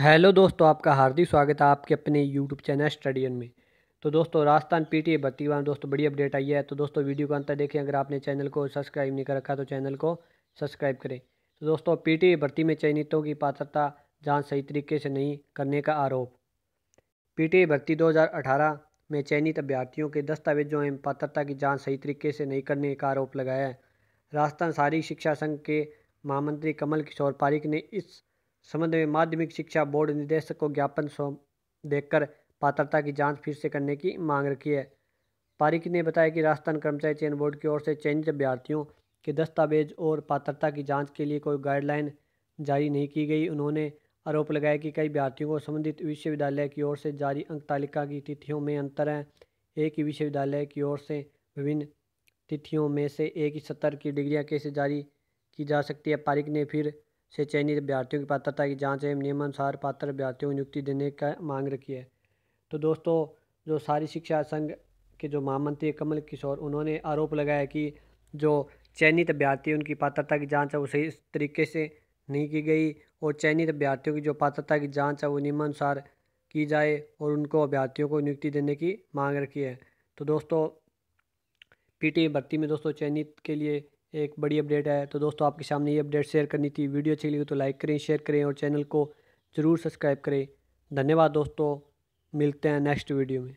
hello दोस्तों आपका हार्दिक स्वागत है आपके अपने यूट्यूब चैनल स्टडियन में तो दोस्तों राजस्थान पी ए भर्ती वाला दोस्तों बड़ी अपडेट आई है तो दोस्तों वीडियो को अंतर देखें अगर आपने चैनल को सब्सक्राइब नहीं कर रखा तो चैनल को सब्सक्राइब करें तो दोस्तों ए भर्ती में चयनितों की पात्रता जाँच सही तरीके से नहीं करने का आरोप पी टी ए भर्ती अठारह में चयनित अभ्यर्थियों के दस्तावेजों एवं पात्रता की जाँच सही तरीके से नहीं करने का आरोप लगाया है राजस्थान शारीरिक शिक्षा संघ के महामंत्री कमल किशोर पारिक ने इस संबंध में माध्यमिक शिक्षा बोर्ड निदेशक को ज्ञापन सौंप देकर पात्रता की जांच फिर से करने की मांग रखी है पारिक ने बताया कि राजस्थान कर्मचारी चयन बोर्ड की ओर से चयनित अभ्यर्थियों के दस्तावेज और पात्रता की जांच के लिए कोई गाइडलाइन जारी नहीं की गई उन्होंने आरोप लगाया कि कई अभ्यर्थियों को संबंधित विश्वविद्यालय की ओर से जारी अंक तालिका की तिथियों में अंतर है एक ही विश्वविद्यालय की ओर से विभिन्न तिथियों में से एक ही सत्तर की डिग्रियाँ कैसे जारी की जा सकती है पारिक ने फिर से चयनित अभ्यर्थियों की पात्रता की जांच एवं नियमानुसार पात्र अभ्यर्थियों को नियुक्ति देने का मांग रखी है तो दोस्तों जो सारी शिक्षा संघ के जो महामंत्री कमल किशोर उन्होंने आरोप लगाया कि जो चयनित अभ्यर्थी उनकी पात्रता की जाँच है वो सही तरीके से नहीं की गई और चयनित अभ्यर्थियों की जो पात्रता की जाँच है वो नियमानुसार की जाए और उनको अभ्यर्थियों को नियुक्ति देने की मांग रखी है तो दोस्तों पीटी भर्ती में दोस्तों चयनित के लिए एक बड़ी अपडेट है तो दोस्तों आपके सामने ये अपडेट शेयर करनी थी वीडियो अच्छी लगी तो लाइक करें शेयर करें और चैनल को ज़रूर सब्सक्राइब करें धन्यवाद दोस्तों मिलते हैं नेक्स्ट वीडियो में